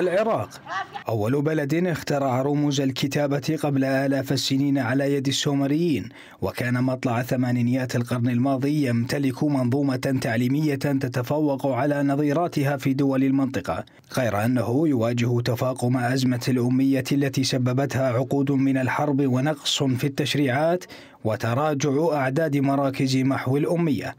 العراق أول بلد اخترع رموز الكتابة قبل آلاف السنين على يد السومريين وكان مطلع ثمانينيات القرن الماضي يمتلك منظومة تعليمية تتفوق على نظيراتها في دول المنطقة غير أنه يواجه تفاقم أزمة الأمية التي سببتها عقود من الحرب ونقص في التشريعات وتراجع أعداد مراكز محو الأمية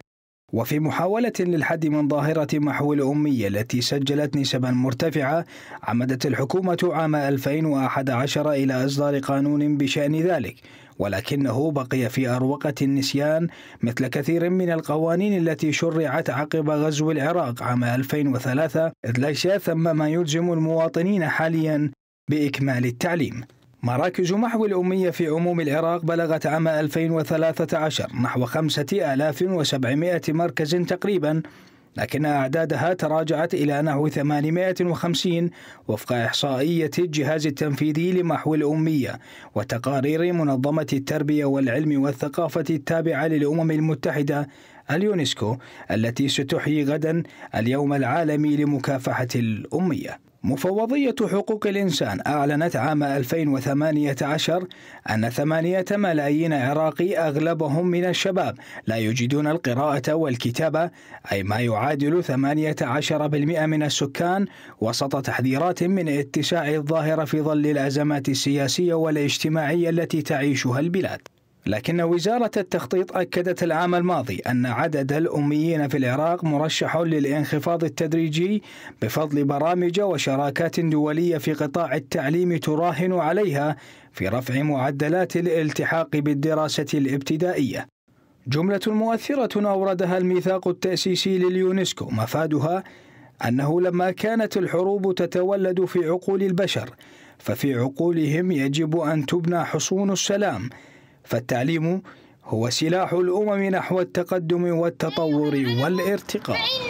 وفي محاولة للحد من ظاهرة محو الأمية التي سجلت نسبا مرتفعة عمدت الحكومة عام 2011 إلى إصدار قانون بشأن ذلك ولكنه بقي في أروقة النسيان مثل كثير من القوانين التي شرعت عقب غزو العراق عام 2003 إذ ليس ثم ما يلزم المواطنين حاليا بإكمال التعليم مراكز محو الأمية في عموم العراق بلغت عام 2013 نحو 5700 مركز تقريبا لكن أعدادها تراجعت إلى نحو 850 وفق إحصائية الجهاز التنفيذي لمحو الأمية وتقارير منظمة التربية والعلم والثقافة التابعة للأمم المتحدة اليونسكو التي ستحيي غدا اليوم العالمي لمكافحة الأمية مفوضية حقوق الإنسان أعلنت عام 2018 أن ثمانية ملايين عراقي أغلبهم من الشباب لا يجدون القراءة والكتابة أي ما يعادل 18% من السكان وسط تحذيرات من اتساع الظاهرة في ظل الأزمات السياسية والاجتماعية التي تعيشها البلاد لكن وزارة التخطيط أكدت العام الماضي أن عدد الأميين في العراق مرشح للانخفاض التدريجي بفضل برامج وشراكات دولية في قطاع التعليم تراهن عليها في رفع معدلات الالتحاق بالدراسة الابتدائية. جملة مؤثرة أوردها الميثاق التأسيسي لليونسكو مفادها أنه لما كانت الحروب تتولد في عقول البشر ففي عقولهم يجب أن تبنى حصون السلام فالتعليم هو سلاح الأمم نحو التقدم والتطور والارتقاء